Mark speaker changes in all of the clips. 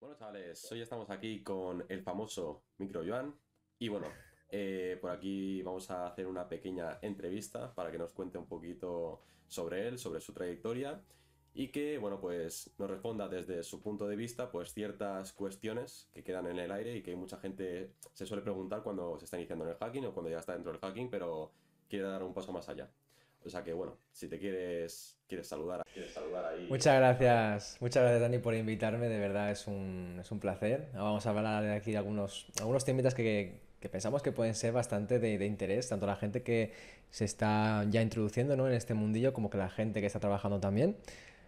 Speaker 1: Bueno, chavales, hoy estamos aquí con el famoso Micro Joan. Y bueno, eh, por aquí vamos a hacer una pequeña entrevista para que nos cuente un poquito sobre él, sobre su trayectoria y que, bueno, pues nos responda desde su punto de vista, pues ciertas cuestiones que quedan en el aire y que mucha gente se suele preguntar cuando se está iniciando en el hacking o cuando ya está dentro del hacking, pero quiere dar un paso más allá. O sea que bueno, si te quieres, quieres saludar, ahí. Muchas
Speaker 2: gracias, muchas gracias Dani por invitarme, de verdad es un, es un placer. vamos a hablar de aquí de algunos, algunos temitas que, que pensamos que pueden ser bastante de, interés, tanto la gente que se está ya introduciendo ¿no? en este mundillo como que la gente que está trabajando también.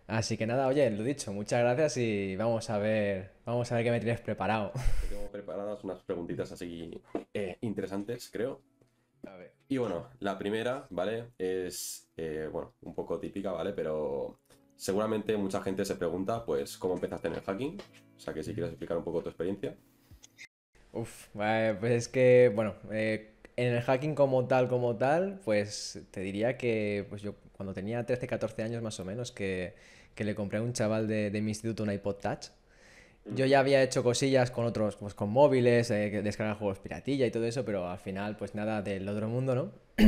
Speaker 2: Así que nada, oye, lo dicho, muchas gracias y vamos a ver, vamos a ver qué me tienes preparado.
Speaker 1: Tengo preparadas unas preguntitas así eh, interesantes, creo. Y bueno, la primera, ¿vale? Es, eh, bueno, un poco típica, ¿vale? Pero seguramente mucha gente se pregunta, pues, ¿cómo empezaste en el hacking? O sea, que si quieres explicar un poco tu experiencia.
Speaker 2: Uf, pues es que, bueno, eh, en el hacking como tal, como tal, pues te diría que pues yo cuando tenía 13, 14 años más o menos, que, le compré a un chaval de, de mi instituto un iPod Touch yo ya había hecho cosillas con otros, pues con móviles, eh, descargar juegos piratilla y todo eso, pero al final, pues nada del otro mundo, ¿no?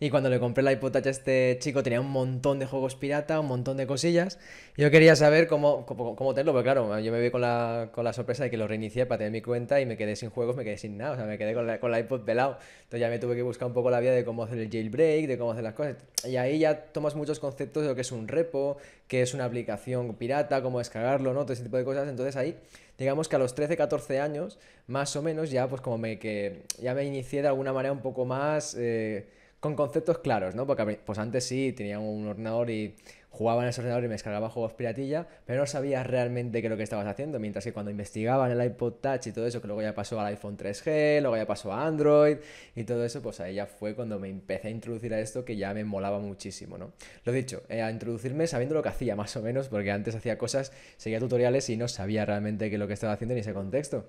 Speaker 2: Y cuando le compré la iPod a este chico tenía un montón de juegos pirata, un montón de cosillas. Yo quería saber cómo, cómo, tenerlo, porque claro, yo me vi con la, con la, sorpresa de que lo reinicié para tener mi cuenta y me quedé sin juegos, me quedé sin nada, o sea, me quedé con la, con la iPod pelado. Entonces ya me tuve que buscar un poco la vía de cómo hacer el jailbreak, de cómo hacer las cosas. Y ahí ya tomas muchos conceptos de lo que es un repo, qué es una aplicación pirata, cómo descargarlo, ¿no? Todo ese tipo de cosas. Entonces ahí digamos que a los 13, 14 años, más o menos, ya pues como me que ya me inicié de alguna manera un poco más eh, con conceptos claros, ¿no? Porque pues antes sí, tenía un ordenador y jugaba en ese ordenador y me descargaba juegos piratilla, pero no sabía realmente qué es lo que estabas haciendo, mientras que cuando investigaban el iPod Touch y todo eso, que luego ya pasó al iPhone 3G, luego ya pasó a Android y todo eso, pues ahí ya fue cuando me empecé a introducir a esto que ya me molaba muchísimo, ¿no? Lo dicho, eh, a introducirme sabiendo lo que hacía más o menos, porque antes hacía cosas, seguía tutoriales y no sabía realmente qué es lo que estaba haciendo en ese contexto.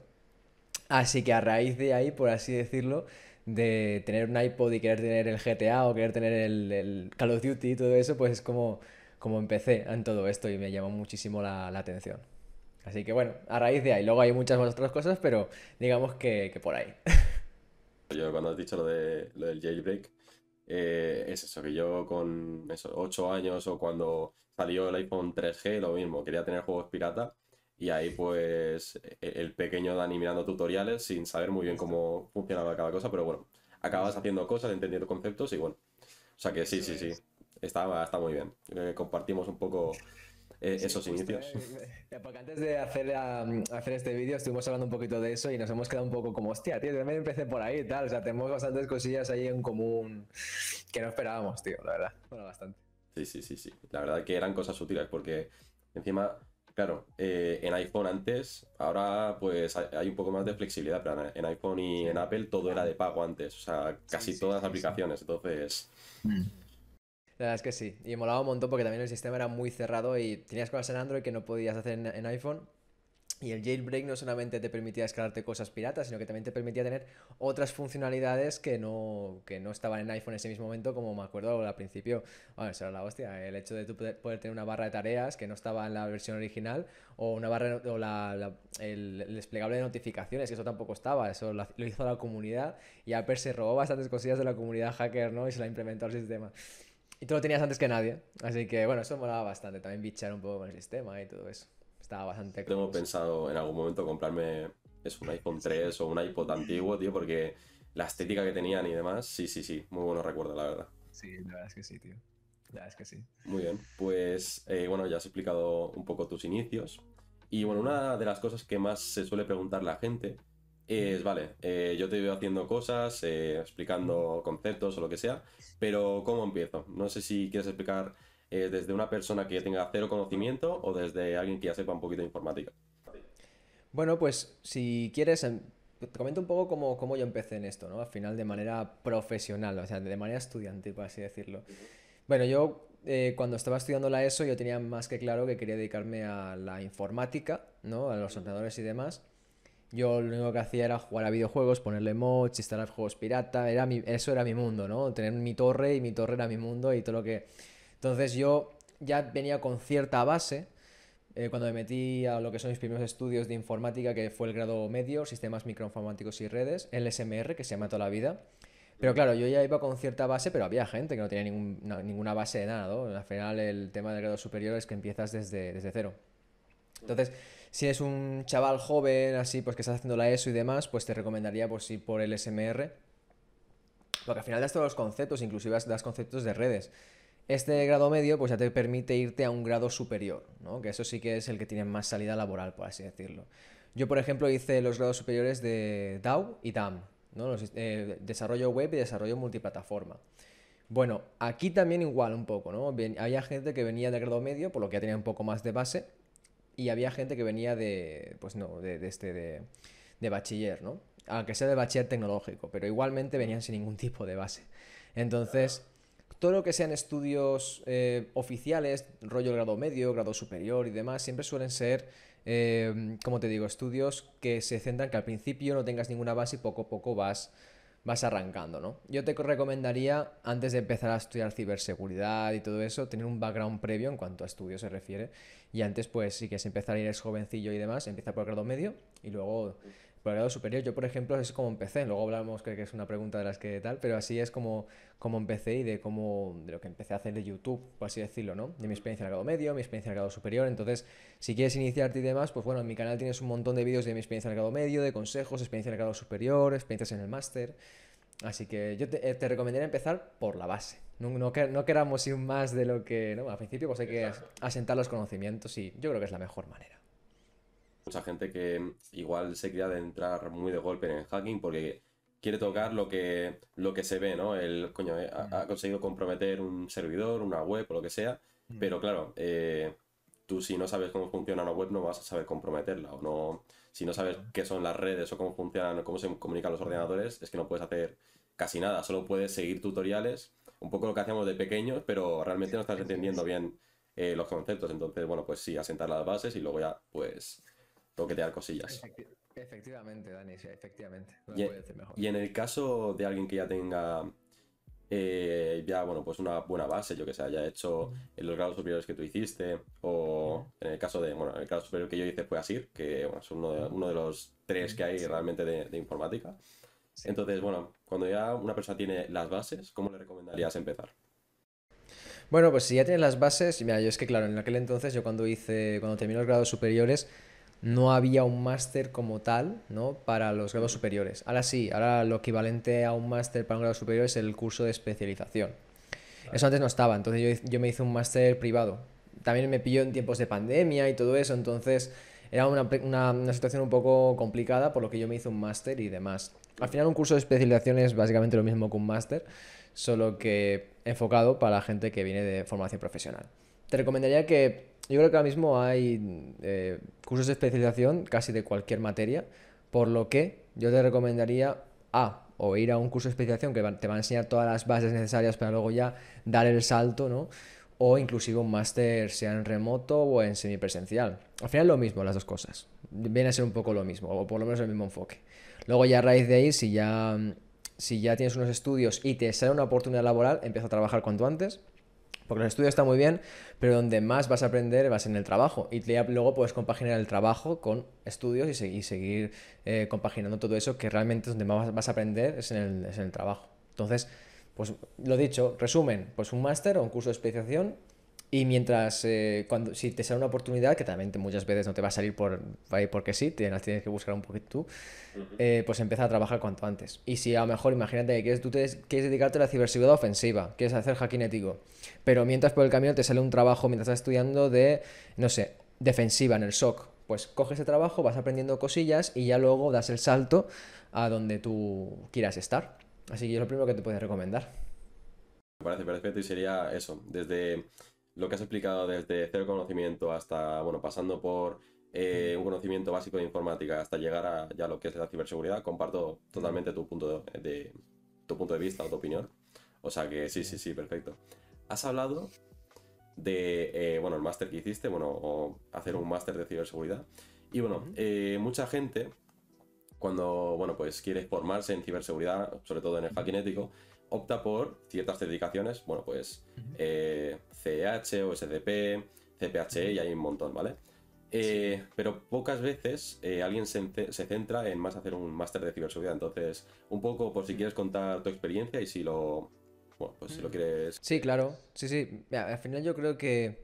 Speaker 2: Así que a raíz de ahí, por así decirlo, de tener un iPod y querer tener el GTA o querer tener el, el Call of Duty y todo eso, pues es como, como empecé en todo esto y me llamó muchísimo la, la atención. Así que bueno, a raíz de ahí, luego hay muchas otras cosas,
Speaker 1: pero digamos que, que por ahí. Yo cuando has dicho lo, de, lo del jailbreak, eh, es eso, que yo con esos 8 años o cuando salió el iPhone 3G, lo mismo, quería tener juegos pirata y ahí pues e-, e-, el pequeño Dani mirando tutoriales sin saber muy bien cómo funcionaba cada cosa, pero bueno, acabas haciendo cosas, entendiendo conceptos y bueno. O sea que sí, sí, sí. Está, está muy bien. compartimos un poco eh, esos inicios. Eh, eh,
Speaker 2: porque antes de hacer, hacer este vídeo estuvimos hablando un poquito de eso y nos hemos quedado un poco como, hostia, tío, también empecé por ahí y tal. O sea, tenemos bastantes cosillas ahí en común que no esperábamos, tío, la verdad. Bueno, bastante.
Speaker 1: Sí, sí, sí, sí. La verdad que eran cosas sutiles porque encima Claro, eh, en iPhone antes, ahora pues hay un poco más de flexibilidad, pero en iPhone y en Apple todo era de pago antes, o sea, casi todas las aplicaciones, entonces... Mm. La verdad es que sí, y molaba un montón porque también el sistema era muy cerrado
Speaker 2: y tenías cosas en Android que no podías hacer en iPhone y el jailbreak no solamente te permitía escalarte cosas piratas, sino que también te permitía tener otras funcionalidades que no, que no estaban en iPhone en ese mismo momento, como me acuerdo al principio, bueno, eso era la hostia, el hecho de tú poder, tener una barra de tareas que no estaba en la versión original, o una barra o la, el, desplegable de notificaciones, que eso tampoco estaba, eso lo, hizo la comunidad, y Apple se robó bastantes cosillas de la comunidad hacker, ¿no? Y se la implementó al sistema. Y tú lo tenías antes que nadie, así que bueno, eso molaba bastante, también bichar un poco con el sistema y todo eso. Estaba bastante Tengo
Speaker 1: pensado en algún momento comprarme es un iPhone 3 o un iPod antiguo, tío, porque la estética que tenían y demás, sí, sí, sí, muy buenos recuerdos, la verdad.
Speaker 2: Sí, la verdad es que sí, tío. La verdad es que sí.
Speaker 1: Muy bien, pues eh, bueno, ya has explicado un poco tus inicios. Y bueno, una de las cosas que más se suele preguntar la gente es, vale, eh, yo te veo haciendo cosas, eh, explicando conceptos o lo que sea, pero ¿cómo empiezo? No sé si quieres explicar eh, desde una persona que tenga cero conocimiento o desde alguien que ya sepa un poquito de informática.
Speaker 2: Bueno, pues si quieres, em, te comento un poco cómo, cómo yo empecé en esto, ¿no? Al final de manera profesional, o sea, de manera estudiantil, por así decirlo. Bueno, yo eh, cuando estaba estudiando la ESO yo tenía más que claro que quería dedicarme a la informática, ¿no? A los ordenadores y demás. Yo lo único que hacía era jugar a videojuegos, ponerle mods, instalar juegos pirata, era mi, eso era mi mundo, ¿no? Tener mi torre y mi torre era mi mundo y todo lo que entonces yo ya venía con cierta base eh, cuando me metí a lo que son mis primeros estudios de informática, que fue el grado medio, sistemas microinformáticos y redes, el SMR, que se llama toda la vida. Pero claro, yo ya iba con cierta base, pero había gente que no tenía ninguna base de nada, ¿no? Al final el tema del grado superior es que empiezas desde, desde cero. Entonces, si eres un chaval joven, así, pues que estás haciendo la ESO y demás, pues te recomendaría por pues, por el SMR. Porque al final das todos los conceptos, inclusive das conceptos de redes. Este grado medio pues ya te permite irte a un grado superior, ¿no? que eso sí que es el que tiene más salida laboral, por así decirlo. Yo, por ejemplo, hice los grados superiores de DAO y DAM, ¿no? Eh, desarrollo web y desarrollo multiplataforma. Bueno, aquí también igual un poco, ¿no? había gente que venía de grado medio, por lo que ya tenía un poco más de base, y había gente que venía de, pues no, de, de este, de, de, bachiller, ¿no? Aunque sea de bachiller tecnológico, pero igualmente venían sin ningún tipo de base. Entonces, todo lo que sean estudios eh, oficiales, rollo grado medio, grado superior y demás, siempre suelen ser, eh, como te digo, estudios que se centran que al principio no tengas ninguna base y poco a poco vas, vas arrancando, ¿no? Yo te recomendaría, antes de empezar a estudiar ciberseguridad y todo eso, tener un background previo en cuanto a estudios se refiere. Y antes, pues, si quieres empezar y eres jovencillo y demás, empieza por el grado medio y luego por el grado superior. Yo, por ejemplo, es como empecé. Luego hablamos, creo que es una pregunta de las que tal, pero así es como, como empecé y de cómo, de lo que empecé a hacer de YouTube, por así decirlo, ¿no? De mi experiencia en el grado medio, mi experiencia en el grado superior. Entonces, si quieres iniciarte y demás, pues bueno, en mi canal tienes un montón de vídeos de mi experiencia en el grado medio, de consejos, experiencia en el grado superior, experiencias en el máster. Así que yo te, eh, te, recomendaría empezar por la base. No, queramos ir más de lo que. ¿no? Al principio, pues hay que asentar los conocimientos y yo creo que es la mejor manera.
Speaker 1: Mucha gente que igual se queda de entrar muy de golpe en el hacking porque quiere tocar lo que, lo que se ve, ¿no? El coño eh, ha, mm. conseguido comprometer un servidor, una web o lo que sea, mm. pero claro, eh, tú si no sabes cómo funciona una web no vas a saber comprometerla o no, si no sabes qué son las redes o cómo funcionan o cómo se comunican los ordenadores, es que no puedes hacer casi nada, solo puedes seguir tutoriales, un poco lo que hacíamos de pequeños, pero realmente no estás entendiendo bien eh, los conceptos, entonces bueno, pues sí, asentar las bases y luego ya pues toquetear cosillas.
Speaker 2: Efectivamente, Dani, efectivamente. y,
Speaker 1: en el caso de alguien que ya tenga eh, ya, bueno, pues una buena base, yo que sé, haya hecho en los grados superiores que tú hiciste, o en el caso de, bueno, el grado superior que yo hice fue así, que es uno de, los tres que hay realmente de, informática. Entonces, bueno, cuando ya una persona tiene las bases, ¿cómo le recomendarías empezar?
Speaker 2: Bueno, pues si ya tienes las bases, mira, yo es que claro, en aquel entonces yo cuando hice, cuando terminé los grados superiores, no había un máster como tal, ¿no? Para los grados superiores. Ahora sí, ahora lo equivalente a un máster para un grado superior es el curso de especialización. Eso antes no estaba, entonces yo, me hice un máster privado. También me pilló en tiempos de pandemia y todo eso, entonces era una, una situación un poco complicada, por lo que yo me hice un máster y demás. Al final un curso de especialización es básicamente lo mismo que un máster, solo que enfocado para la gente que viene de formación profesional te recomendaría que yo creo que ahora mismo hay eh, cursos de especialización casi de cualquier materia, por lo que yo te recomendaría A, o ir a un curso de especialización que te va a enseñar todas las bases necesarias para luego ya dar el salto, ¿no? O inclusive un máster, sea en remoto o en semipresencial. Al final lo mismo, las dos cosas. Viene a ser un poco lo mismo, o por lo menos el mismo enfoque. Luego ya a raíz de ahí, si ya, si ya tienes unos estudios y te sale una oportunidad laboral, empieza a trabajar cuanto antes. Porque el estudio está muy bien, pero donde más vas a aprender vas en el trabajo. Y luego puedes compaginar el trabajo con estudios y, seguir, eh, compaginando todo eso, que realmente donde más vas a aprender es en el, es en el trabajo. Entonces, pues lo dicho, resumen, pues un máster o un curso de especialización y mientras, eh, cuando, si te sale una oportunidad, que también muchas veces no te va a salir por ahí porque sí, tienes tienes que buscar un poquito tú, eh, pues empieza a trabajar cuanto antes. Y si a lo mejor, imagínate que quieres, tú te, quieres dedicarte a la ciberseguridad ofensiva, quieres hacer ético, pero mientras por el camino te sale un trabajo, mientras estás estudiando de, no sé, defensiva en el SOC, pues coges ese trabajo, vas aprendiendo cosillas y ya luego das el salto a donde tú quieras estar. Así que es lo primero que te puedes recomendar.
Speaker 1: Me parece perfecto y sería eso, desde lo que has explicado desde cero conocimiento hasta, bueno, pasando por eh, un conocimiento básico de informática hasta llegar a ya lo que es la ciberseguridad, comparto totalmente tu punto de, tu punto de vista o tu opinión. O sea que sí, sí, sí, perfecto. Has hablado de, eh, bueno, el máster que hiciste, bueno, o hacer un máster de ciberseguridad. Y bueno, eh, mucha gente cuando, bueno, pues quiere formarse en ciberseguridad, sobre todo en el ético opta por ciertas dedicaciones, bueno, pues CH eh, o SDP, CPHE y hay un montón, ¿vale? Eh, pero pocas veces eh, alguien se, centra en más hacer un máster de ciberseguridad. Entonces, un poco por si quieres contar tu experiencia y si lo. Bueno, pues si lo quieres.
Speaker 2: Sí, claro. Sí, sí. al final yo creo que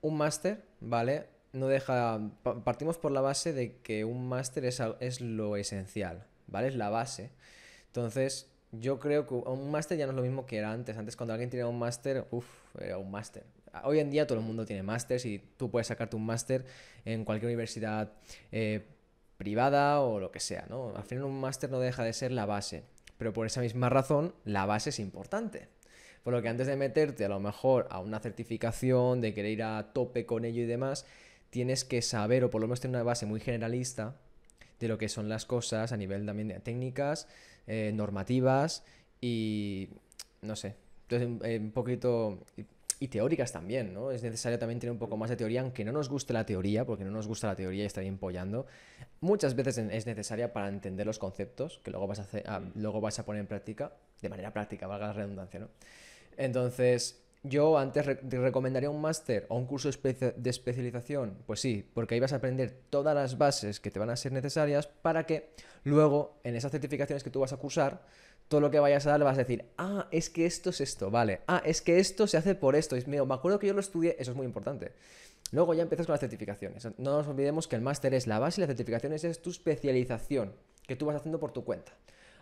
Speaker 2: un máster, ¿vale? No deja. Partimos por la base de que un máster es, es lo esencial, ¿vale? Es la base. Entonces, yo creo que un máster ya no es lo mismo que era antes. Antes cuando alguien tenía un máster, uff, era un máster. Hoy en día todo el mundo tiene másters y tú puedes sacarte un máster en cualquier universidad eh, privada o lo que sea, ¿no? Al final un máster no deja de ser la base, pero por esa misma razón la base es importante. Por lo que antes de meterte a lo mejor a una certificación, de querer ir a tope con ello y demás, tienes que saber o por lo menos tener una base muy generalista de lo que son las cosas a nivel también de técnicas, eh, normativas y no sé, entonces un eh, poquito y teóricas también, ¿no? Es necesario también tener un poco más de teoría, aunque no nos guste la teoría, porque no nos gusta la teoría y estar empollando. Muchas veces es necesaria para entender los conceptos que luego vas a, ah, mm. luego vas a poner en práctica, de manera práctica, valga la redundancia, ¿no? Entonces, yo antes te recomendaría un máster o un curso de especialización, pues sí, porque ahí vas a aprender todas las bases que te van a ser necesarias para que luego en esas certificaciones que tú vas a cursar, todo lo que vayas a dar vas a decir, ah, es que esto es esto, vale, ah, es que esto se hace por esto, es mío, me acuerdo que yo lo estudié, eso es muy importante. Luego ya empiezas con las certificaciones. No nos olvidemos que el máster es la base y las certificaciones es tu especialización que tú vas haciendo por tu cuenta.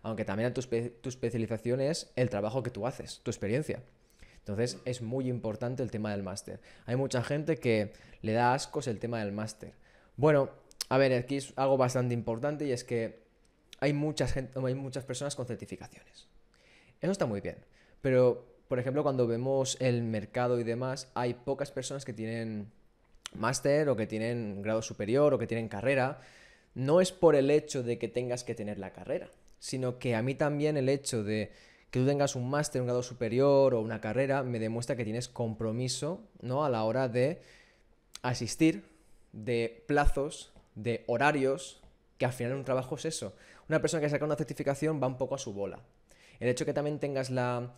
Speaker 2: Aunque también tu especialización es el trabajo que tú haces, tu experiencia. Entonces es muy importante el tema del máster. Hay mucha gente que le da ascos el tema del máster. Bueno, a ver, aquí es algo bastante importante y es que hay, mucha gente, hay muchas personas con certificaciones. Eso está muy bien, pero por ejemplo cuando vemos el mercado y demás, hay pocas personas que tienen máster o que tienen grado superior o que tienen carrera. No es por el hecho de que tengas que tener la carrera, sino que a mí también el hecho de tú tengas un máster, un grado superior o una carrera, me demuestra que tienes compromiso, ¿no? A la hora de asistir, de plazos, de horarios, que al final un trabajo es eso. Una persona que saca una certificación va un poco a su bola. El hecho que también tengas la,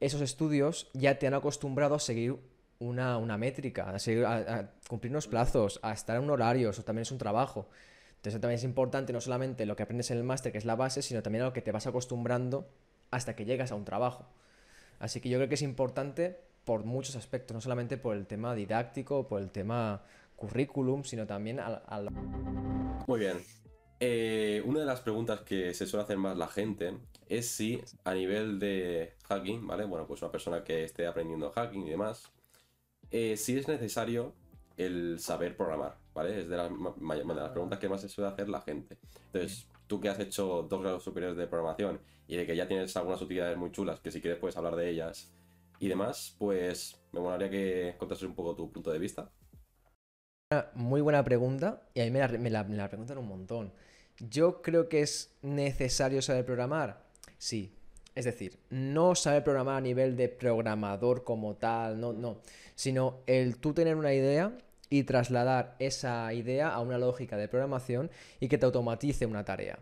Speaker 2: esos estudios ya te han acostumbrado a seguir una, métrica, a, seguir, cumplir unos plazos, a estar en un horario, eso también es un trabajo. Entonces también es importante no solamente lo que aprendes en el máster, que es la base, sino también a lo que te vas acostumbrando hasta que llegas a un trabajo. Así que yo creo que es importante por muchos aspectos, no solamente por el tema didáctico, por el tema currículum, sino también al... al... Muy
Speaker 1: bien. Eh, una de las preguntas que se suele hacer más la gente es si a nivel de hacking, ¿vale? Bueno, pues una persona que esté aprendiendo hacking y demás, eh, si es necesario el saber programar, ¿vale? Es de las, de las preguntas que más se suele hacer la gente. Entonces, tú que has hecho dos grados superiores de programación y de que ya tienes algunas utilidades muy chulas, que si quieres puedes hablar de ellas y demás, pues me molaría que contases un poco tu punto de vista.
Speaker 2: Muy buena pregunta, y a mí me la, preguntan un montón. Yo creo que es necesario saber programar. Sí, es decir, no saber programar a nivel de programador como tal, no, no, sino el tú tener una idea y trasladar esa idea a una lógica de programación y que te automatice una tarea.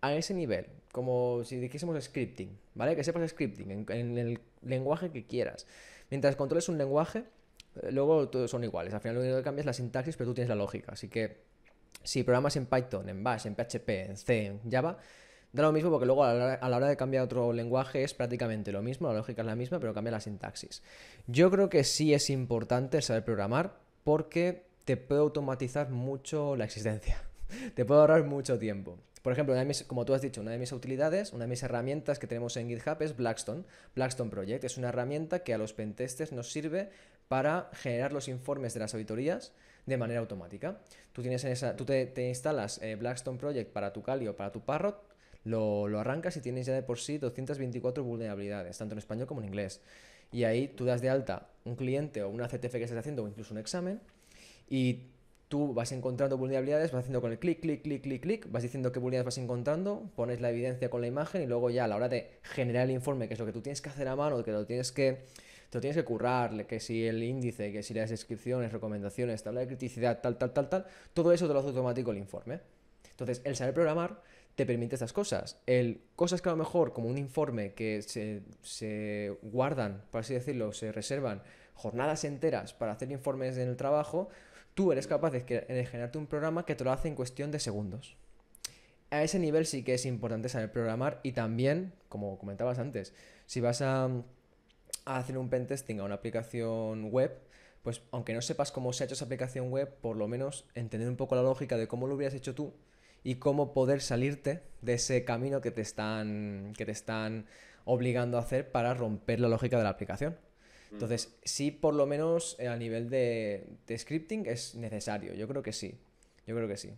Speaker 2: A ese nivel, como si dijésemos scripting, ¿vale? Que sepas scripting en, el lenguaje que quieras. Mientras controles un lenguaje, eh, luego todos son iguales. Al final lo único que cambia es la sintaxis, pero tú tienes la lógica. Así que si programas en Python, en Bash, en PHP, en C, en Java, da lo mismo porque luego a la, hora, de cambiar otro lenguaje es prácticamente lo mismo, la lógica es la misma, pero cambia la sintaxis. Yo creo que sí es importante saber programar porque te puede automatizar mucho la existencia. te puede ahorrar mucho tiempo. Por ejemplo, como tú has dicho, una de mis utilidades, una de mis herramientas que tenemos en GitHub es Blackstone. Blackstone Project es una herramienta que a los pentesters nos sirve para generar los informes de las auditorías de manera automática. Tú, te, instalas eh, Blackstone Project para tu Cali o para tu Parrot, lo arrancas y tienes ya de por sí 224 vulnerabilidades, tanto en español como en inglés y ahí tú das de alta un cliente o una CTF que estás haciendo o incluso un examen y tú vas encontrando vulnerabilidades, vas haciendo con el clic, clic, clic, clic, clic, vas diciendo qué vulnerabilidades vas encontrando, pones la evidencia con la imagen y luego ya a la hora de generar el informe, que es lo que tú tienes que hacer a mano, que lo tienes que tienes que currar, que si el índice, que si las descripciones, recomendaciones, tabla de criticidad, tal, tal, tal, tal, todo eso te lo hace automático el informe. Entonces, el saber programar te permite estas cosas. El, cosas que a lo mejor, como un informe que se, guardan, por así decirlo, se reservan jornadas enteras para hacer informes en el trabajo, tú eres capaz de, generarte un programa que te lo hace en cuestión de segundos. A ese nivel sí que es importante saber programar y también, como comentabas antes, si vas a, a hacer un pentesting a una aplicación web, pues aunque no sepas cómo se ha hecho esa aplicación web, por lo menos entender un poco la lógica de cómo lo hubieras hecho tú y cómo poder salirte de ese camino que te están, que te están obligando a hacer para romper la lógica de la aplicación. Entonces, sí, por lo menos eh, a nivel de, scripting es necesario, yo creo que sí, yo creo que sí.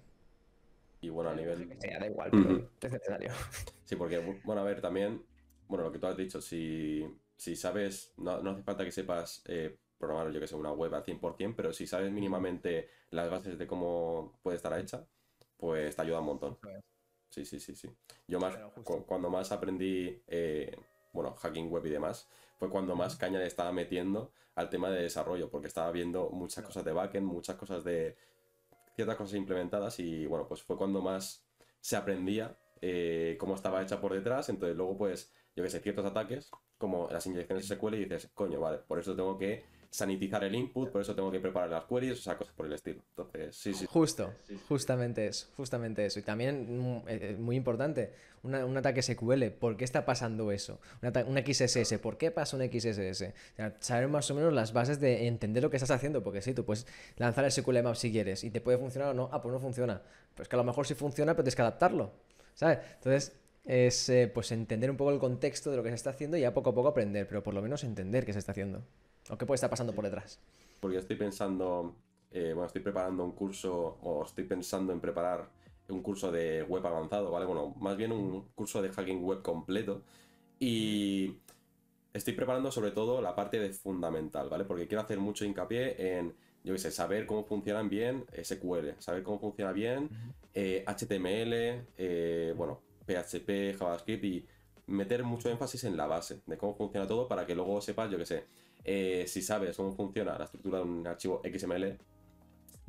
Speaker 1: Y bueno, a nivel... Sí, da igual, pero es necesario. Sí, porque, bueno, a ver, también, bueno, lo que tú has dicho, si, sabes, no, hace falta que sepas eh, programar, yo que sé, una web al 100%, pero si sabes mínimamente las bases de cómo puede estar hecha, pues te ayuda un montón. Sí, sí, sí, sí. Yo más, cuando más aprendí, eh, bueno, hacking web y demás, fue cuando más caña le estaba metiendo al tema de desarrollo, porque estaba viendo muchas cosas de backend, muchas cosas de ciertas cosas implementadas y bueno, pues fue cuando más se aprendía eh, cómo estaba hecha por detrás, entonces luego pues, yo que sé, ciertos ataques, como las inyecciones de SQL y dices, coño, vale, por eso tengo que sanitizar el input, por eso tengo que preparar las queries, o sea, cosas por el estilo. Entonces, sí, sí. Justo,
Speaker 2: justamente eso, justamente eso. Y también, mm, eh, eh, muy importante, un ataque SQL, ¿por qué está pasando eso? Un, XSS, ¿por qué pasa un XSS? saber más o menos las bases de entender lo que estás haciendo, porque sí, tú puedes lanzar el SQL Map si quieres y te puede funcionar o no, ah, pues no funciona. Pues que a lo mejor sí funciona, pero tienes que adaptarlo, ¿sabes? Entonces, es eh, pues entender un poco el contexto de lo que se está haciendo y ya poco a poco aprender, pero por lo menos entender qué se está haciendo. ¿O qué puede estar pasando por detrás?
Speaker 1: Porque estoy pensando, eh, bueno, estoy preparando un curso, o estoy pensando en preparar un curso de web avanzado, ¿vale? Bueno, más bien un curso de hacking web completo. Y estoy preparando sobre todo la parte de fundamental, ¿vale? Porque quiero hacer mucho hincapié en, yo qué sé, saber cómo funcionan bien SQL, saber cómo funciona bien HTML, eh, eh, bueno, PHP, JavaScript y meter mucho énfasis en la base de cómo funciona todo para que luego sepas, yo qué sé, eh, si sabes cómo funciona la estructura de un archivo XML,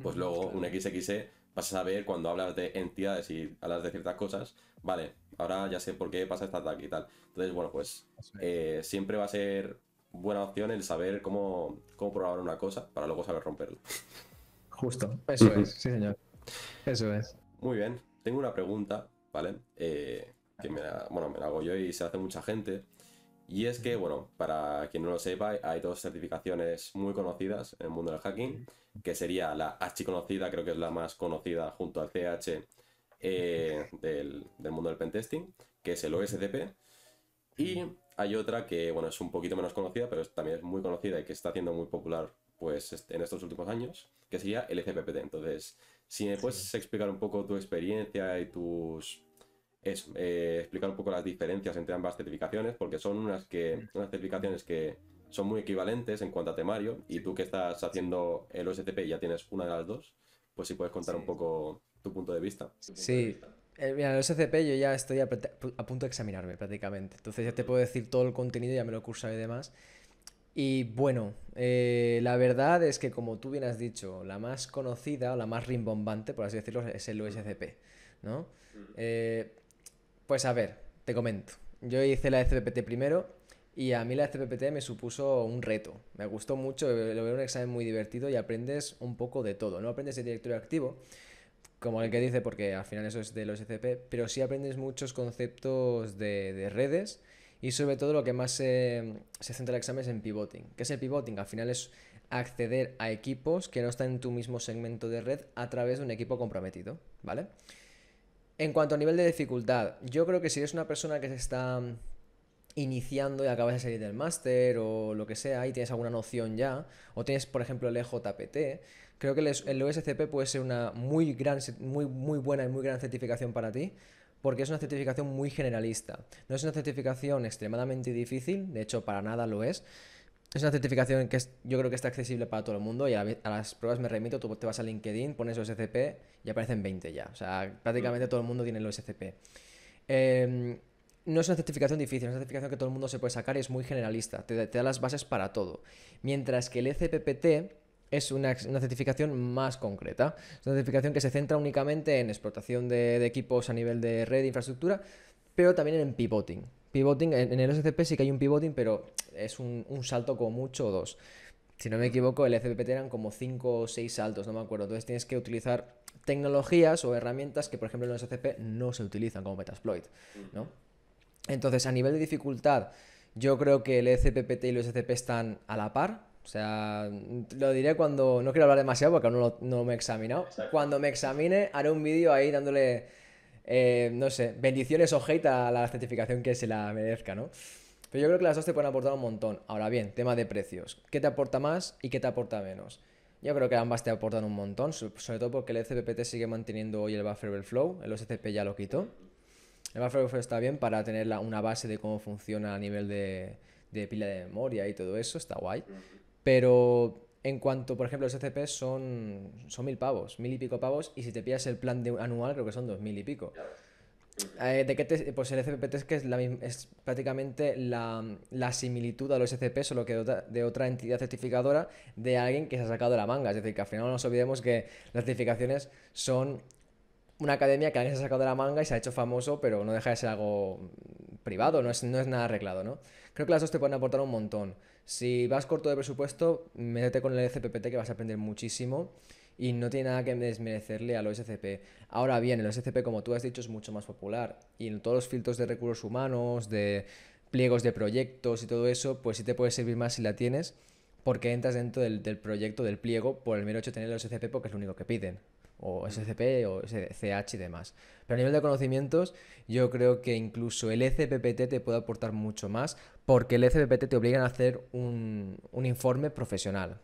Speaker 1: pues luego un XXE vas a saber cuando hablas de entidades y hablas de ciertas cosas, vale, ahora ya sé por qué pasa este ataque y tal. Entonces, bueno, pues eh, siempre va a ser buena opción el saber cómo, cómo programar una cosa para luego saber romperla.
Speaker 2: Justo, eso es, sí señor. Eso es.
Speaker 1: Muy bien, tengo una pregunta, ¿vale? Eh, que me la, bueno, me la hago yo y se hace mucha gente. Y es que, bueno, para quien no lo sepa, hay dos certificaciones muy conocidas en el mundo del hacking, que sería la H conocida, creo que es la más conocida junto al CH eh, del, mundo del pentesting, que es el OSCP. Y hay otra que, bueno, es un poquito menos conocida, pero también es muy conocida y que está siendo muy popular pues este, en estos últimos años, que sería el SPPT. Entonces, si me puedes explicar un poco tu experiencia y tus es eh, explicar un poco las diferencias entre ambas certificaciones, porque son unas, que, mm. certificaciones que son muy equivalentes en cuanto a temario, y tú que estás haciendo el OSCP y ya tienes una de las dos, pues si puedes contar un poco tu punto de vista.
Speaker 2: Sí, eh, mira, el OSCP yo ya estoy a, punto de examinarme prácticamente, entonces ya te puedo decir todo el contenido, ya me lo he cursado y demás. Y bueno, eh, la verdad es que como tú bien has dicho, la más conocida o la más rimbombante, por así decirlo, es el OSCP, ¿no? Mm. Eh, pues a ver, te comento. Yo hice la CPPT primero y a mí la CPPT me supuso un reto. Me gustó mucho, lo veo un examen muy divertido y aprendes un poco de todo. No aprendes el directorio activo, como el que dice, porque al final eso es de los SCP, pero sí aprendes muchos conceptos de, redes y sobre todo lo que más se, se centra el examen es en pivoting. ¿Qué es el pivoting? Al final es acceder a equipos que no están en tu mismo segmento de red a través de un equipo comprometido, ¿vale? En cuanto a nivel de dificultad, yo creo que si eres una persona que se está iniciando y acabas de salir del máster o lo que sea y tienes alguna noción ya, o tienes por ejemplo el EJPT, creo que el OSCP puede ser una muy, gran, muy, muy buena y muy gran certificación para ti, porque es una certificación muy generalista. No es una certificación extremadamente difícil, de hecho para nada lo es, es una certificación que es, yo creo que está accesible para todo el mundo y a, las pruebas me remito, tú te vas a LinkedIn, pones los SCP y aparecen 20 ya. O sea, prácticamente mm. todo el mundo tiene el SCP em, no es una certificación difícil, es una certificación que todo el mundo se puede sacar y es muy generalista, te, da las bases para todo. Mientras que el ECPPT es una, certificación más concreta, es una certificación que se centra únicamente en explotación de, equipos a nivel de red, e infraestructura, pero también en pivoting. Pivoting, en, el SCP sí que hay un pivoting, pero es un, salto como mucho o dos. Si no me equivoco, el SCP eran como cinco o seis saltos, no me acuerdo. Entonces tienes que utilizar tecnologías o herramientas que, por ejemplo, en el SCP no se utilizan como Metasploit, Entonces, a nivel de dificultad, yo creo que el ECPPT y el SCP están a la par. O sea, lo diré cuando. No quiero hablar demasiado porque aún no, no me he examinado. Cuando me examine, haré un vídeo ahí dándole eh, no sé, bendiciones o hate a la certificación que se la merezca, ¿no? Pero yo creo que las dos te pueden aportar un montón. Ahora bien, tema de precios. ¿Qué te aporta más y qué te aporta menos? Yo creo que ambas te aportan un montón, sobre todo porque el CPPT sigue manteniendo hoy el buffer flow, el OSCP ya lo quitó. El buffer flow está bien para tener una base de cómo funciona a nivel de, de pila de memoria y todo eso, está guay. Pero en cuanto, por ejemplo, los SCP son, son mil pavos, mil y pico pavos, y si te pillas el plan de anual, creo que son dos mil y pico. Eh, ¿De te, Pues el SCP es que es, es prácticamente la, similitud a los SCP, solo que de otra, entidad certificadora de alguien que se ha sacado de la manga. Es decir, que al final no nos olvidemos que las certificaciones son una academia que alguien se ha sacado de la manga y se ha hecho famoso, pero no deja de ser algo privado, no es, no es nada arreglado, ¿no? Creo que las dos te pueden aportar un montón. Si vas corto de presupuesto, métete con el ECPPT que vas a aprender muchísimo y no tiene nada que desmerecerle al OSCP. Ahora bien, el OSCP, como tú has dicho, es mucho más popular y en todos los filtros de recursos humanos, de pliegos de proyectos y todo eso, pues sí te puede servir más si la tienes porque entras dentro del, del proyecto, del pliego, por el mero hecho de tener el OSCP porque es lo único que piden o SCP o CH y demás. Pero a nivel de conocimientos, yo creo que incluso el ECPPT te puede aportar mucho más, porque el ECPPT te obliga a hacer un, un informe profesional.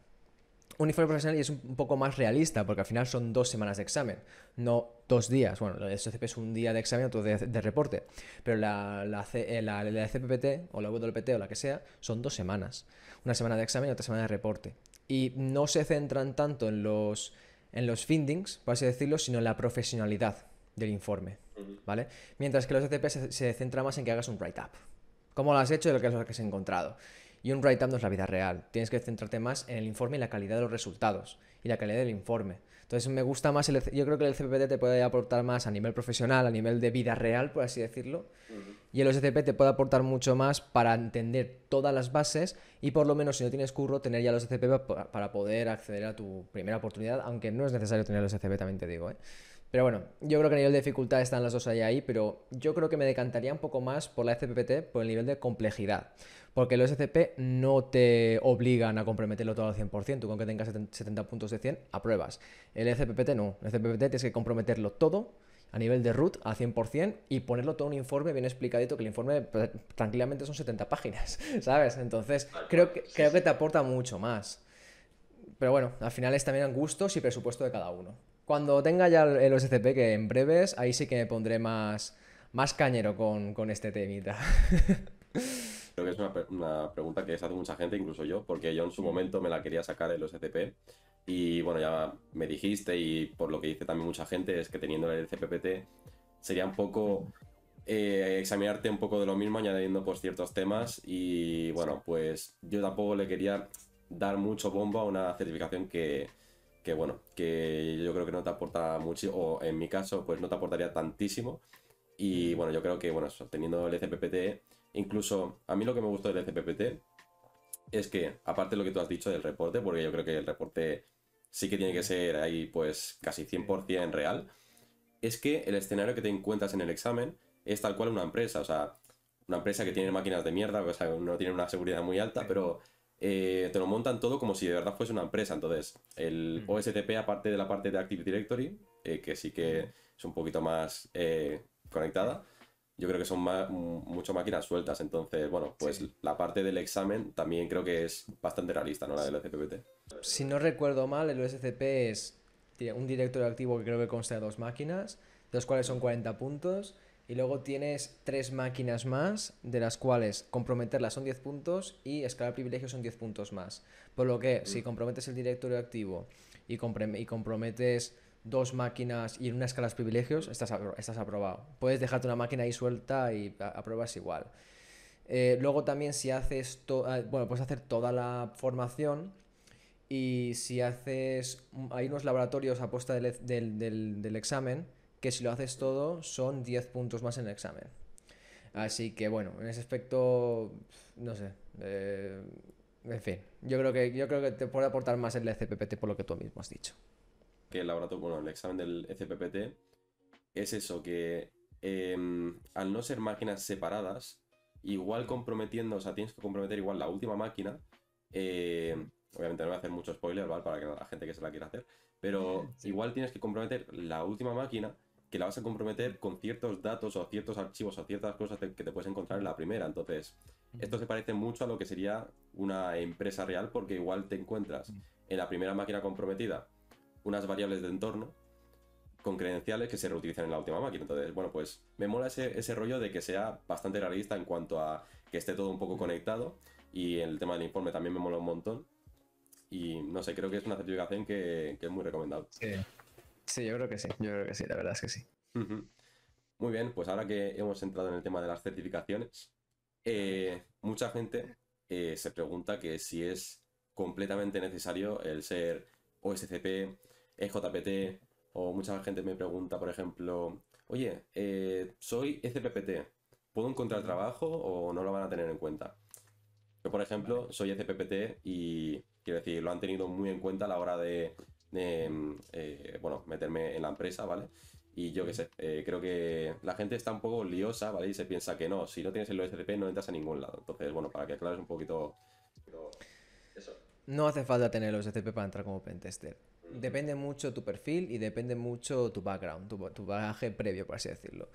Speaker 2: Un informe profesional y es un poco más realista, porque al final son dos semanas de examen, no dos días. Bueno, el SCP es un día de examen, otro de, de reporte, pero la, la, eh, e o la WPT o la que sea, son dos semanas. Una semana de examen y otra semana de reporte. Y no se centran tanto en los en los findings, por así decirlo, sino en la profesionalidad del informe, ¿vale? Mientras que los ATP e se, centran centra más en que hagas un write-up. ¿Cómo lo has hecho y lo que has encontrado? Y un write-up no es la vida real. Tienes que centrarte más en el informe y la calidad de los resultados y la calidad del informe. Entonces me gusta más, el, yo creo que el CPT te puede aportar más a nivel profesional, a nivel de vida real, por así decirlo. Y el OSCP te puede aportar mucho más para entender todas las bases y por lo menos si no tienes curro, tener ya los OSCP para, poder acceder a tu primera oportunidad, aunque no es necesario tener los OSCP, también te digo. ¿eh? Pero bueno, yo creo que a nivel de dificultad están las dos ahí, ahí, pero yo creo que me decantaría un poco más por la FPPT por el nivel de complejidad. Porque los SCP no te obligan a comprometerlo todo al 100%, tú con que tengas 70 puntos de 100 apruebas. El SCPPT no, el SCPPT tienes que comprometerlo todo a nivel de root al 100% y ponerlo todo en un informe bien explicadito, que el informe pues, tranquilamente son 70 páginas, ¿sabes? Entonces creo que, creo que te aporta mucho más. Pero bueno, al final es también gustos y presupuesto de cada uno. Cuando tenga ya el OSCP, que en breves, ahí sí que me pondré más, más cañero con, con este temita.
Speaker 1: creo que es una, pregunta que se hace mucha gente, incluso yo, porque yo en su momento me la quería sacar el OSCP e y bueno, ya me dijiste y por lo que dice también mucha gente es que teniendo el e CPPT sería un poco eh, examinarte un poco de lo mismo añadiendo pues ciertos temas y bueno, pues yo tampoco le quería dar mucho bombo a una certificación que, que bueno, que yo creo que no te aporta mucho, o en mi caso pues no te aportaría tantísimo y bueno, yo creo que bueno, teniendo el e CPPT Incluso a mí lo que me gustó del CPPT es que, aparte de lo que tú has dicho del reporte, porque yo creo que el reporte sí que tiene que ser ahí pues casi 100% real, es que el escenario que te encuentras en el examen es tal cual una empresa, o sea, una empresa que tiene máquinas de mierda, o sea, no tiene una seguridad muy alta, pero eh, te lo montan todo como si de verdad fuese una empresa. Entonces, el mm. OSTP, aparte de la parte de Active Directory, eh, que sí que mm. es un poquito más eh, conectada, yo creo que son más, mucho máquinas sueltas. Entonces, bueno, pues la parte del examen también creo que es bastante realista, ¿no? La del SCPT.
Speaker 2: Si no recuerdo mal, el OSCP es un directorio activo que creo que consta de dos máquinas, de las cuales son 40 puntos. Y luego tienes tres máquinas más, de las cuales comprometerlas son 10 puntos y escalar privilegios son 10 puntos más. Por lo que, si mm. comprometes el directorio activo y, y comprometes dos máquinas y en una escala de privilegios, estás, estás aprobado. Puedes dejarte una máquina ahí suelta y apruebas igual. Eh, luego también si haces, ah, bueno, puedes hacer toda la formación y si haces, mm, hay unos laboratorios a posta e-, del, examen que si lo haces todo son 10 puntos más en el examen. Así que bueno, en ese aspecto, no sé. Eh, en fin, yo creo que, yo creo que te puede aportar más el ECPPT por lo que tú mismo has dicho
Speaker 1: que el laboratorio, bueno, el examen del FPPT, es eso, que em, al no ser máquinas separadas, igual comprometiendo, o sea, tienes que comprometer igual la última máquina, em, obviamente no voy a hacer mucho spoiler, ¿vale? Para que la gente que se la quiera hacer, pero igual tienes que comprometer la última máquina que la vas a comprometer con ciertos datos o ciertos archivos o ciertas cosas que te puedes encontrar en la primera. Entonces, esto se parece mucho a lo que sería una empresa real porque igual te encuentras en la primera máquina comprometida unas variables de entorno con credenciales que se reutilizan en la última máquina. Entonces, bueno, pues me mola ese, rollo de que sea bastante realista en cuanto a que esté todo un poco mm. conectado y el tema del informe también me mola un montón. Y no sé, creo que es una certificación que, es muy recomendable. Sí. yo creo que sí, yo creo que
Speaker 2: sí, la verdad es que sí.
Speaker 1: Muy bien, pues ahora que hemos entrado en el tema de las certificaciones, eh, mucha gente eh, se pregunta que si es completamente necesario el ser OSCP, es JPT, o mucha gente me pregunta, por ejemplo, oye, eh, soy SPPT, e ¿puedo encontrar trabajo o no lo van a tener en cuenta? Yo, por ejemplo, soy SPPT e y, quiero decir, lo han tenido muy en cuenta a la hora de, mm, eh, bueno, meterme en la empresa, ¿vale? Y yo qué sé, eh, creo que la gente está un poco liosa, ¿vale? Y se piensa que no, si no tienes el OSCP no entras a ningún lado. Entonces, bueno, para que aclares un poquito
Speaker 2: no hace falta tener los OSCP para entrar como pentester. Depende mucho tu perfil y depende mucho tu background, tu, tu bagaje previo, por así decirlo.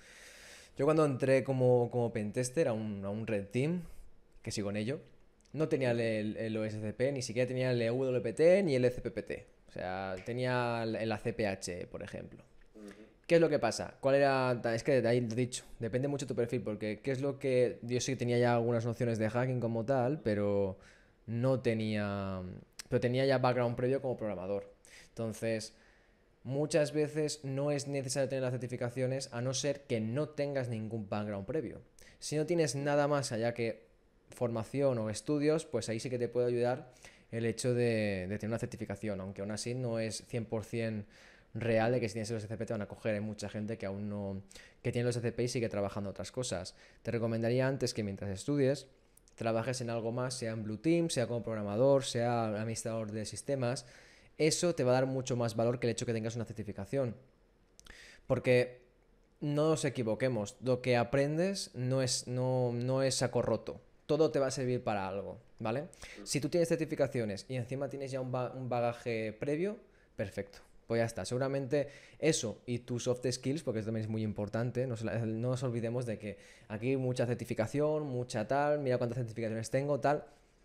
Speaker 2: Yo cuando entré como, como pentester a un, a un red team, que sigo en ello, no tenía el, OSCP, ni siquiera tenía el EWPT ni el ECPPT. O sea, tenía el ACPH, por ejemplo. ¿Qué es lo que pasa? ¿Cuál era? Es que ahí lo dicho, depende mucho tu perfil, porque ¿qué es lo que. Yo sí tenía ya algunas nociones de hacking como tal, pero no tenía, pero tenía ya background previo como programador. Entonces, muchas veces no es necesario tener las certificaciones a no ser que no tengas ningún background previo. Si no tienes nada más allá que formación o estudios, pues ahí sí que te puede ayudar el hecho de, tener una certificación, aunque aún así no es 100% real de que si tienes los SCP te van a coger. Hay mucha gente que aún no, que tiene los SCP y sigue trabajando otras cosas. Te recomendaría antes que mientras estudies, trabajes en algo más, sea en Blue Team, sea como programador, sea administrador de sistemas, eso te va a dar mucho más valor que el hecho que tengas una certificación. Porque no nos equivoquemos, lo que aprendes no es, no, no es saco roto. Todo te va a servir para algo, ¿vale? Si tú tienes certificaciones y encima tienes ya un bagaje previo, perfecto. Pues ya está, seguramente eso y tus soft skills, porque eso también es muy importante, no, nos olvidemos de que aquí mucha certificación, mucha tal, mira cuántas certificaciones tengo, tal,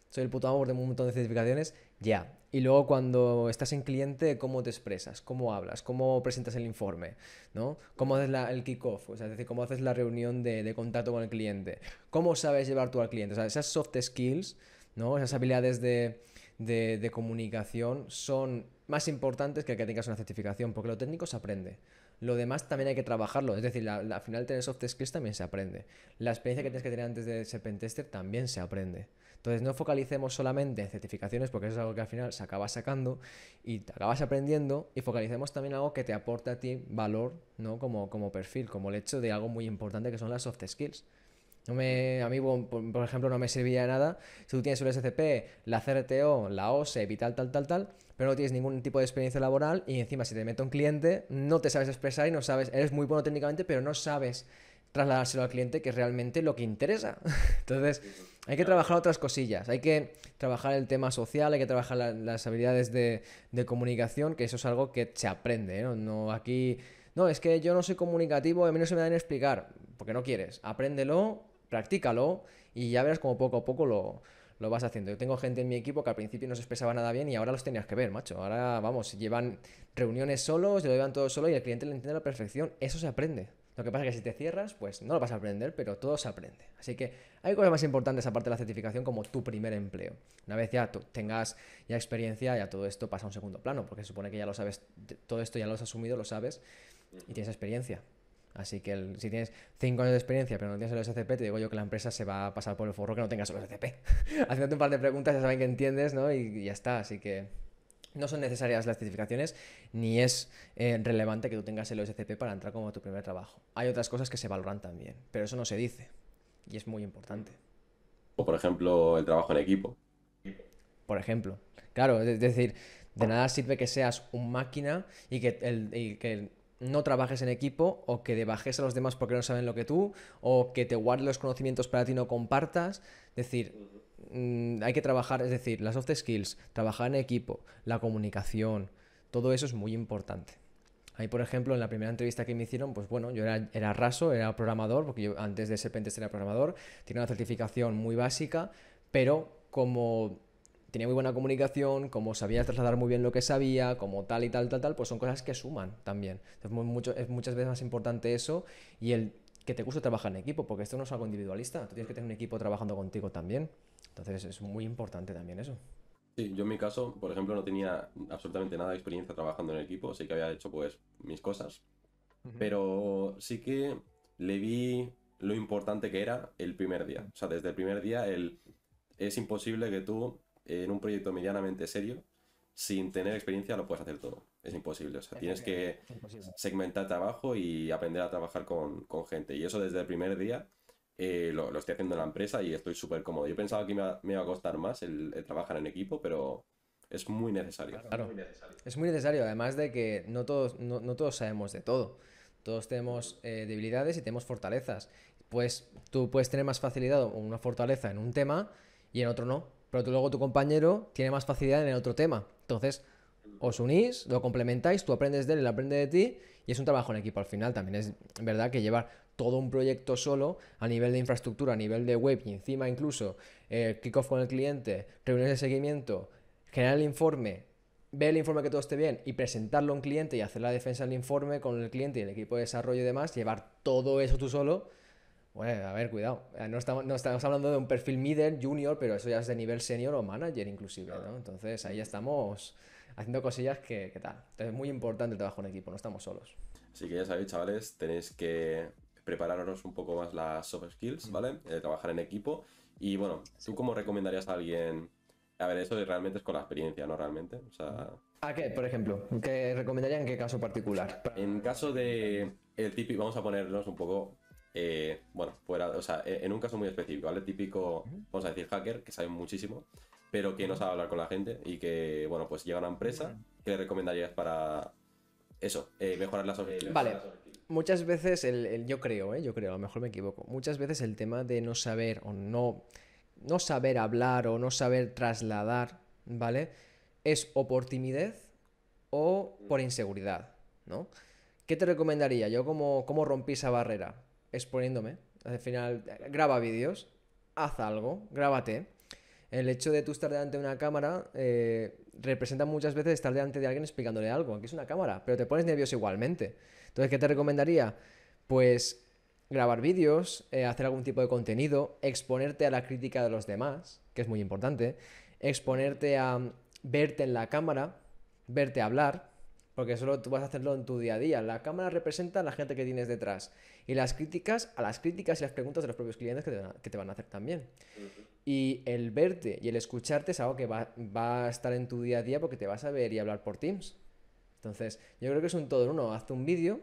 Speaker 2: soy el puto amor de un montón de certificaciones, ya. Y luego cuando estás en cliente, cómo te expresas, cómo hablas, cómo presentas el informe, ¿no? Cómo haces el kickoff, o es decir, cómo haces la reunión de, contacto con el cliente, cómo sabes llevar tú al cliente, esas soft skills, ¿no? Esas habilidades de, de, comunicación son más importantes que el que tengas una certificación, porque lo técnico se aprende. Lo demás también hay que trabajarlo. Es decir, al final tener soft skills también se aprende. La experiencia que tienes que tener antes de ser pentester también se aprende. Entonces no focalicemos solamente en certificaciones porque eso es algo que al final se acaba sacando y te acabas aprendiendo y focalicemos también algo que te aporta a ti valor, ¿no? Como, como perfil, como el hecho de algo muy importante que son las soft skills. No me, a mí, por, ejemplo, no me servía de nada. Si tú tienes el SCP, la CRTO, la OSE y tal, tal, tal, tal, pero no tienes ningún tipo de experiencia laboral y encima si te mete un cliente, no te sabes expresar y no sabes, eres muy bueno técnicamente, pero no sabes trasladárselo al cliente que es realmente lo que interesa. Entonces, hay que trabajar otras cosillas, hay que trabajar el tema social, hay que trabajar las habilidades de, de, comunicación, que eso es algo que se aprende, ¿eh? ¿no? No aquí... No, es que yo no soy comunicativo, a mí no se me da en explicar, porque no quieres. Apréndelo, Practícalo y ya verás como poco a poco lo, vas haciendo. Yo tengo gente en mi equipo que al principio no se expresaba nada bien y ahora los tenías que ver, macho. Ahora, vamos, llevan reuniones solos, lo llevan todo solo y el cliente lo entiende a la perfección. Eso se aprende. Lo que pasa es que si te cierras, pues no lo vas a aprender, pero todo se aprende. Así que hay cosas más importantes aparte de la certificación como tu primer empleo. Una vez ya tengas ya experiencia, ya todo esto pasa a un segundo plano, porque se supone que ya lo sabes, todo esto ya lo has asumido, lo sabes y tienes experiencia. Así que si tienes 5 años de experiencia pero no tienes el OSCP, te digo yo que la empresa se va a pasar por el forro que no tengas el OSCP Haciéndote un par de preguntas ya saben que entiendes, ¿no? Y, ya está, así que no son necesarias las certificaciones ni es eh, relevante que tú tengas el OSCP para entrar como tu primer trabajo. Hay otras cosas que se valoran también, pero eso no se dice y es muy importante.
Speaker 1: O por ejemplo, el trabajo en equipo.
Speaker 2: Por ejemplo, claro, es decir, de nada sirve que seas un máquina y que, el, y que no trabajes en equipo o que debajes a los demás porque no saben lo que tú o que te guardes los conocimientos para ti y no compartas. Es decir, mm, hay que trabajar, es decir, las soft skills, trabajar en equipo, la comunicación, todo eso es muy importante. Ahí, por ejemplo, en la primera entrevista que me hicieron, pues bueno, yo era, era raso, era programador, porque yo antes de ser Serpentes era programador, tenía una certificación muy básica, pero como tenía muy buena comunicación, como sabías trasladar muy bien lo que sabía, como tal y tal, tal, tal, pues son cosas que suman también. Entonces, muy, mucho, es muchas veces más importante eso y el que te guste trabajar en equipo, porque esto no es algo individualista, tú tienes que tener un equipo trabajando contigo también. Entonces, es muy importante también eso.
Speaker 1: Sí, yo en mi caso, por ejemplo, no tenía absolutamente nada de experiencia trabajando en equipo, sí que había hecho pues mis cosas, pero sí que le vi lo importante que era el primer día. O sea, desde el primer día el... es imposible que tú en un proyecto medianamente serio, sin tener experiencia lo puedes hacer todo. Es imposible. O sea, tienes que segmentar trabajo y aprender a trabajar con, con gente. Y eso desde el primer día eh, lo, lo, estoy haciendo en la empresa y estoy súper cómodo. Yo pensaba que me, me, iba a costar más el, trabajar en equipo, pero, es muy necesario. Claro,
Speaker 2: Es muy necesario, además de que no todos, no, todos sabemos de todo. Todos tenemos eh, debilidades y tenemos fortalezas. Pues tú puedes tener más facilidad o una fortaleza en un tema y en otro no pero luego tu compañero tiene más facilidad en el otro tema. Entonces, os unís, lo complementáis, tú aprendes de él, él aprende de ti, y es un trabajo en equipo al final. También es verdad que llevar todo un proyecto solo, a nivel de infraestructura, a nivel de web, y encima incluso eh, kickoff con el cliente, reuniones de seguimiento, generar el informe, ver el informe que todo esté bien y presentarlo a un cliente y hacer la defensa del informe con el cliente y el equipo de desarrollo y demás, llevar todo eso tú solo, bueno, a ver, cuidado. No estamos, no estamos hablando de un perfil middle, junior, pero eso ya es de nivel senior o manager inclusive, ¿no? Entonces ahí estamos haciendo cosillas que, tal. Entonces es muy importante el trabajo en equipo, no estamos solos.
Speaker 1: Así que ya sabéis, chavales, tenéis que prepararos un poco más las soft skills, mm. ¿vale? Eh, trabajar en equipo. Y bueno, ¿tú cómo recomendarías a alguien? A ver, eso realmente es con la experiencia, ¿no? Realmente. O sea... ¿A qué, por ejemplo? ¿Qué recomendaría en qué caso particular? En caso de el típico, vamos a ponernos un poco eh, bueno, fuera, e-, en un caso muy específico, ¿vale? Típico, vamos a decir, hacker, que sabe muchísimo, pero que no sabe hablar con la gente y que, bueno, pues llega a una empresa, ¿qué le recomendarías para eso, eh, mejorar las habilidades? Eh, vale,
Speaker 2: muchas veces, el, yo creo, yo creo, a lo mejor me equivoco, muchas veces el tema de no saber o no, no saber hablar o no saber trasladar, ¿vale? Es o por timidez o por inseguridad, ¿no? ¿Qué te recomendaría? Yo, ¿cómo, cómo rompí esa barrera? exponiéndome. Al final, graba vídeos, haz algo, grábate. El hecho de tú estar delante de una cámara eh, representa muchas veces estar delante de alguien explicándole algo. Aquí es una cámara, pero te pones nervioso igualmente. Entonces, ¿qué te recomendaría? Pues grabar vídeos, eh, hacer algún tipo de contenido, exponerte a la crítica de los demás, que es muy importante, exponerte a verte en la cámara, verte hablar, porque solo tú vas a hacerlo en tu día a día. La cámara representa a la gente que tienes detrás. Y las críticas, a las críticas y las preguntas de los propios clientes que te van a, hacer también. Y el verte y el escucharte es algo que va, a estar en tu día a día porque te vas a ver y hablar por Teams. Entonces, yo creo que es un todo en uno. Hazte un vídeo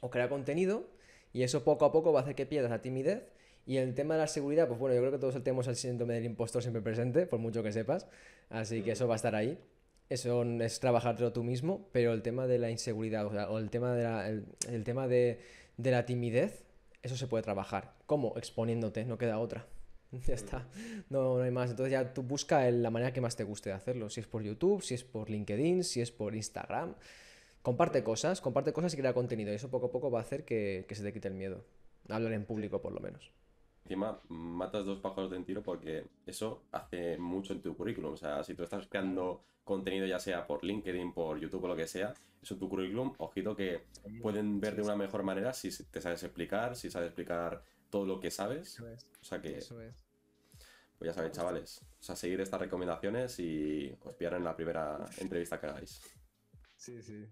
Speaker 2: o crea contenido y eso poco a poco va a hacer que pierdas la timidez. Y el tema de la seguridad, pues bueno, yo creo que todos tenemos el síndrome del impostor siempre presente, por mucho que sepas. Así que eso va a estar ahí. Eso es trabajártelo tú mismo, pero el tema de la inseguridad, o, el tema de el tema de de la timidez, eso se puede trabajar. ¿Cómo? Exponiéndote, no queda otra. Ya está, no, no, hay más. Entonces ya tú busca la manera que más te guste de hacerlo. Si es por YouTube, si es por LinkedIn, si es por Instagram. Comparte cosas, comparte cosas y crea contenido. Y eso poco a poco va a hacer que, que se te quite el miedo. Hablar en público, por lo menos.
Speaker 1: Encima, matas dos pájaros de un tiro porque eso hace mucho en tu currículum. O sea, si tú estás creando contenido, ya sea por LinkedIn, por YouTube o lo que sea, tu currículum, ojito que pueden ver de una mejor manera si te sabes explicar, si sabes explicar todo lo que sabes. O sea que. Eso es. Pues ya sabéis, chavales. O sea, seguir estas recomendaciones y os pillar en la primera entrevista que hagáis.
Speaker 2: Sí, sí.